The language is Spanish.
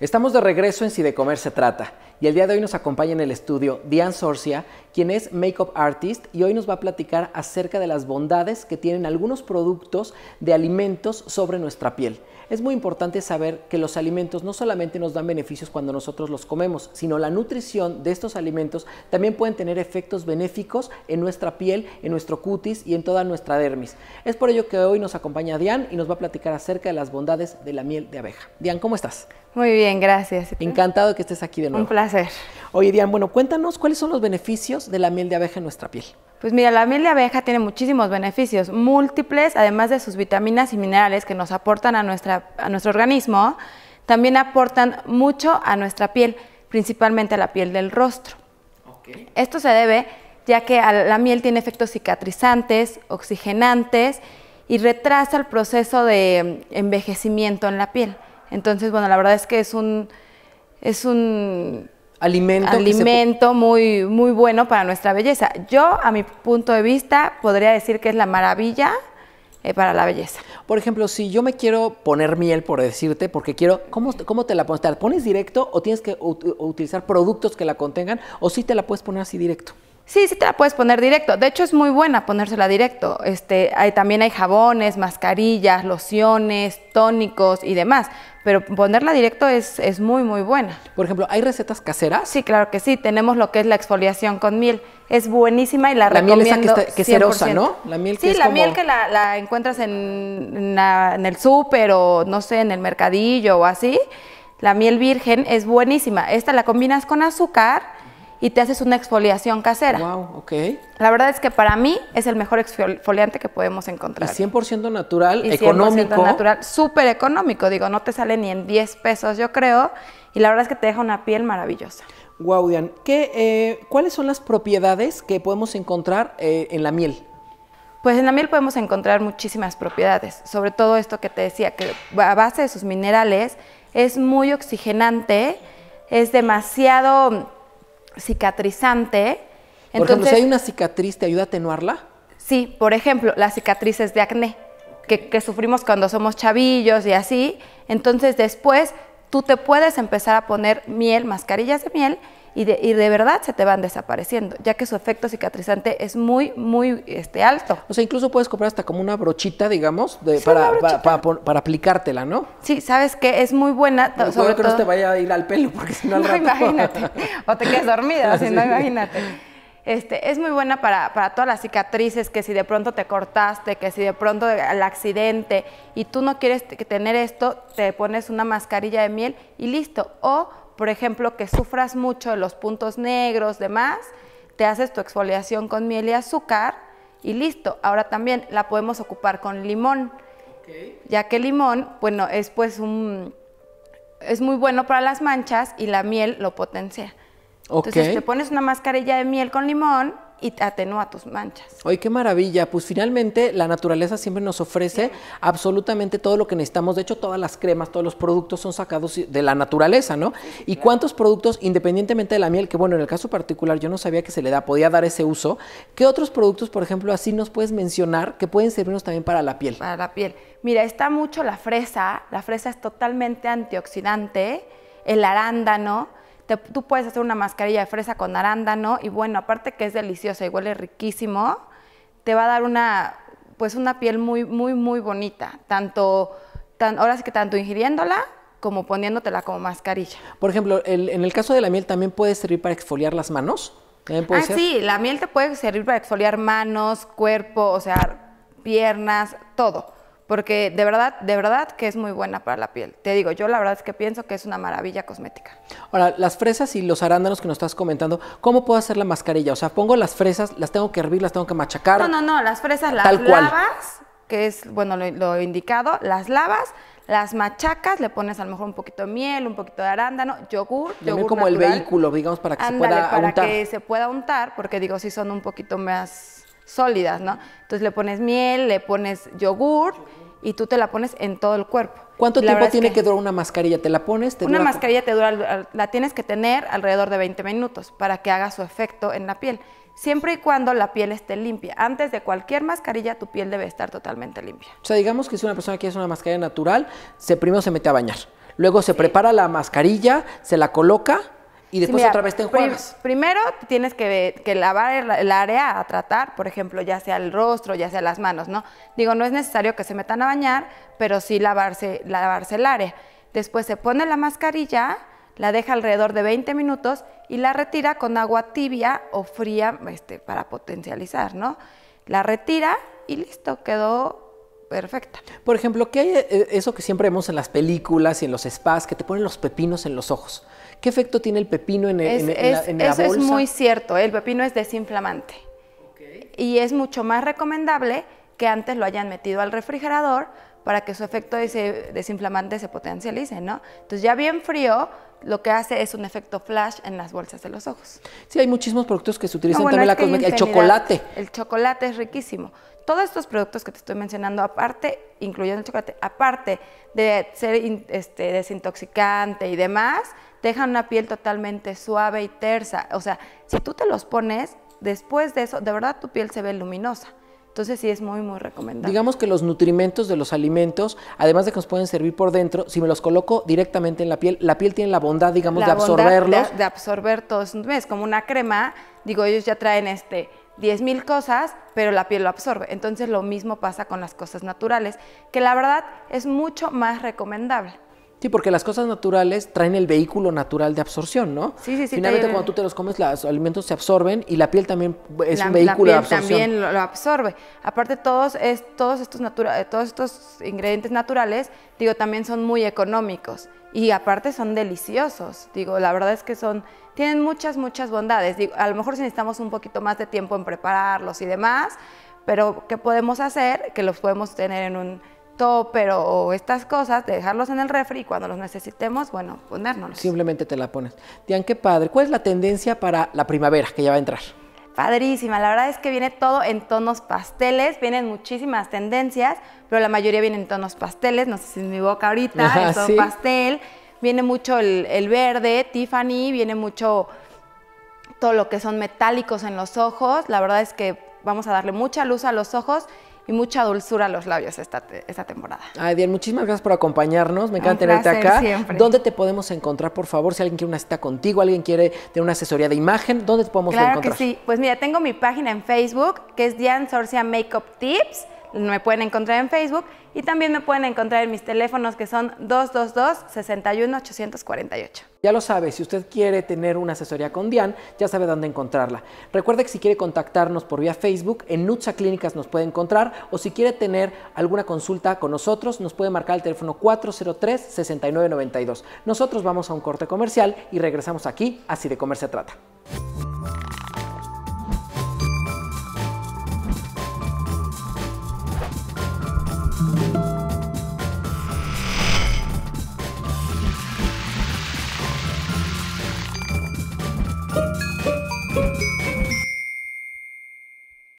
Estamos de regreso en Si de Comer se trata y el día de hoy nos acompaña en el estudio Diane Sorcia, quien es Makeup Artist y hoy nos va a platicar acerca de las bondades que tienen algunos productos de alimentos sobre nuestra piel es muy importante saber que los alimentos no solamente nos dan beneficios cuando nosotros los comemos, sino la nutrición de estos alimentos también pueden tener efectos benéficos en nuestra piel, en nuestro cutis y en toda nuestra dermis. Es por ello que hoy nos acompaña Diane y nos va a platicar acerca de las bondades de la miel de abeja. Dian, ¿cómo estás? Muy bien, gracias. Encantado que estés aquí de nuevo. Un placer. Oye, Diane, bueno, cuéntanos cuáles son los beneficios de la miel de abeja en nuestra piel. Pues mira, la miel de abeja tiene muchísimos beneficios, múltiples, además de sus vitaminas y minerales que nos aportan a, nuestra, a nuestro organismo, también aportan mucho a nuestra piel, principalmente a la piel del rostro. Esto se debe ya que la miel tiene efectos cicatrizantes, oxigenantes y retrasa el proceso de mm, envejecimiento en la piel. Entonces, bueno, la verdad es que es un, es un alimento. Alimento muy, muy bueno para nuestra belleza. Yo, a mi punto de vista, podría decir que es la maravilla eh, para la belleza. Por ejemplo, si yo me quiero poner miel, por decirte, porque quiero, ¿cómo, cómo te la pones? ¿Te la pones directo o tienes que utilizar productos que la contengan o si sí te la puedes poner así directo? Sí, sí te la puedes poner directo. De hecho, es muy buena ponérsela directo. Este, hay, también hay jabones, mascarillas, lociones, tónicos y demás. Pero ponerla directo es, es, muy, muy buena. Por ejemplo, ¿hay recetas caseras? Sí, claro que sí. Tenemos lo que es la exfoliación con miel. Es buenísima y la, la La miel que, ¿no? La miel que sí, la miel que la, encuentras en, en el súper o, no sé, en el mercadillo o así. La miel virgen es buenísima. Esta la combinas con azúcar y te haces una exfoliación casera. Wow, ok. La verdad es que para mí es el mejor exfoliante que podemos encontrar. 100% natural, y 100 económico. natural, súper económico, digo, no te sale ni en 10 pesos, yo creo, y la verdad es que te deja una piel maravillosa. Wow, Dian. Eh, ¿Cuáles son las propiedades que podemos encontrar eh, en la miel? Pues en la miel podemos encontrar muchísimas propiedades, sobre todo esto que te decía, que a base de sus minerales es muy oxigenante, es demasiado cicatrizante. Entonces, si hay una cicatriz, ¿te ayuda a atenuarla? Sí, por ejemplo, las cicatrices de acné que, que sufrimos cuando somos chavillos y así. Entonces después tú te puedes empezar a poner miel, mascarillas de miel, y de, y de verdad se te van desapareciendo, ya que su efecto cicatrizante es muy, muy este, alto. O sea, incluso puedes comprar hasta como una brochita, digamos, de, para, aplicártela, ¿no? Sí, sabes que es muy buena. sobre que no te vaya a ir al pelo, porque si no al rato... No, imagínate. O te quedes dormida, si no, imagínate. Este, es muy buena para, para, todas las cicatrices, que si de pronto te cortaste, que si de pronto el accidente y tú no quieres tener esto, te pones una mascarilla de miel y listo. O por ejemplo, que sufras mucho los puntos negros, demás, te haces tu exfoliación con miel y azúcar y listo. Ahora también la podemos ocupar con limón, ya que el limón, bueno, es pues un... es muy bueno para las manchas y la miel lo potencia. Entonces te pones una mascarilla de miel con limón y atenúa tus manchas. ¡Ay, qué maravilla! Pues finalmente la naturaleza siempre nos ofrece absolutamente todo lo que necesitamos. De hecho, todas las cremas, todos los productos son sacados de la naturaleza, ¿no? y cuántos productos, independientemente de la miel, que bueno, en el caso particular yo no sabía que se le da, podía dar ese uso. ¿Qué otros productos, por ejemplo, así nos puedes mencionar que pueden servirnos también para la piel? Para la piel. Mira, está mucho la fresa. La fresa es totalmente antioxidante. El arándano tú puedes hacer una mascarilla de fresa con arándano y bueno, aparte que es deliciosa y huele riquísimo, te va a dar una, pues una piel muy, muy, muy bonita, tanto, tan, ahora sí que tanto ingiriéndola como poniéndotela como mascarilla. Por ejemplo, en el caso de la miel también puede servir para exfoliar las manos. ¿También ah, sí, la miel te puede servir para exfoliar manos, cuerpo, o sea, piernas, todo porque de verdad, de verdad que es muy buena para la piel. Te digo, yo la verdad es que pienso que es una maravilla cosmética. Ahora, las fresas y los arándanos que nos estás comentando, ¿cómo puedo hacer la mascarilla? O sea, pongo las fresas, las tengo que hervir, las tengo que machacar. No, no, no, las fresas las lavas, que es, bueno, lo, indicado, las lavas, las machacas, le pones a lo mejor un poquito de miel, un poquito de arándano, yogur, yogur como el vehículo, digamos, para que se pueda untar. para que se pueda untar, porque digo, si son un poquito más sólidas, ¿no? Entonces le pones miel, le pones yogur y tú te la pones en todo el cuerpo. ¿Cuánto tiempo tiene que, durar una mascarilla? ¿Te la pones? una mascarilla te dura, la tienes que tener alrededor de 20 minutos para que haga su efecto en la piel, siempre y cuando la piel esté limpia. Antes de cualquier mascarilla, tu piel debe estar totalmente limpia. O sea, digamos que si una persona quiere hacer una mascarilla natural, se, primero se mete a bañar, luego se prepara la mascarilla, se la coloca y después otra vez te enjuagas. primero tienes que, lavar el, área a tratar, por ejemplo, ya sea el rostro, ya sea las manos, ¿no? Digo, no es necesario que se metan a bañar, pero sí lavarse, lavarse el área. Después se pone la mascarilla, la deja alrededor de 20 minutos y la retira con agua tibia o fría este, para potencializar, ¿no? La retira y listo, quedó perfecta. Por ejemplo, ¿qué hay eh, eso que siempre vemos en las películas y en los spas que te ponen los pepinos en los ojos? ¿Qué efecto tiene el pepino en, el, es, eso es muy cierto, el pepino es desinflamante. Y es mucho más recomendable que antes lo hayan metido al refrigerador para que su efecto desinflamante se potencialice, ¿no? Entonces ya bien frío, lo que hace es un efecto flash en las bolsas de los ojos. Sí, hay muchísimos productos que se utilizan también la cosmética. El chocolate. El chocolate es riquísimo. Todos estos productos que te estoy mencionando, aparte, incluyendo el chocolate, aparte de ser este, desintoxicante y demás, dejan una piel totalmente suave y tersa. O sea, si tú te los pones, después de eso, de verdad tu piel se ve luminosa. Entonces sí es muy, muy recomendable. Digamos que los nutrimentos de los alimentos, además de que nos pueden servir por dentro, si me los coloco directamente en la piel, la piel tiene la bondad, digamos, de absorberlos. De, absorber todos. Es como una crema, digo, ellos ya traen este 10.000 cosas, pero la piel lo absorbe. Entonces lo mismo pasa con las cosas naturales, que la verdad es mucho más recomendable. Sí, porque las cosas naturales traen el vehículo natural de absorción, ¿no? Sí, sí, sí. Finalmente, cuando tú te los comes, los alimentos se absorben y la piel también es un vehículo la piel También lo, absorbe. Aparte, todos, es, todos, estos natura, eh, todos estos ingredientes naturales, digo, también son muy económicos y aparte son deliciosos. Digo, la verdad es que son, tienen muchas, muchas bondades. Digo, a lo mejor si necesitamos un poquito más de tiempo en prepararlos y demás, pero ¿qué podemos hacer? Que los podemos tener en un pero estas cosas, de dejarlos en el refri y cuando los necesitemos, bueno, ponérnoslos. Pues Simplemente te la pones. Dian, qué padre. ¿Cuál es la tendencia para la primavera que ya va a entrar? Padrísima, la verdad es que viene todo en tonos pasteles, vienen muchísimas tendencias, pero la mayoría vienen en tonos pasteles, no sé si es mi boca ahorita, ah, pastel, viene mucho el, el verde, Tiffany, viene mucho todo lo que son metálicos en los ojos, la verdad es que vamos a darle mucha luz a los ojos y mucha dulzura a los labios esta, esta temporada. Ay, Dian, muchísimas gracias por acompañarnos. Me encanta tenerte acá. Siempre. ¿Dónde te podemos encontrar, por favor? Si alguien quiere una cita contigo, alguien quiere tener una asesoría de imagen, ¿dónde te podemos encontrar? Claro que sí. Pues mira, tengo mi página en Facebook que es Dian Sorcia Makeup Tips me pueden encontrar en Facebook y también me pueden encontrar en mis teléfonos que son 222-61-848. Ya lo sabe, si usted quiere tener una asesoría con Dian, ya sabe dónde encontrarla. Recuerde que si quiere contactarnos por vía Facebook, en Nutsa Clínicas nos puede encontrar o si quiere tener alguna consulta con nosotros, nos puede marcar el teléfono 403-6992. Nosotros vamos a un corte comercial y regresamos aquí, así de comer se trata.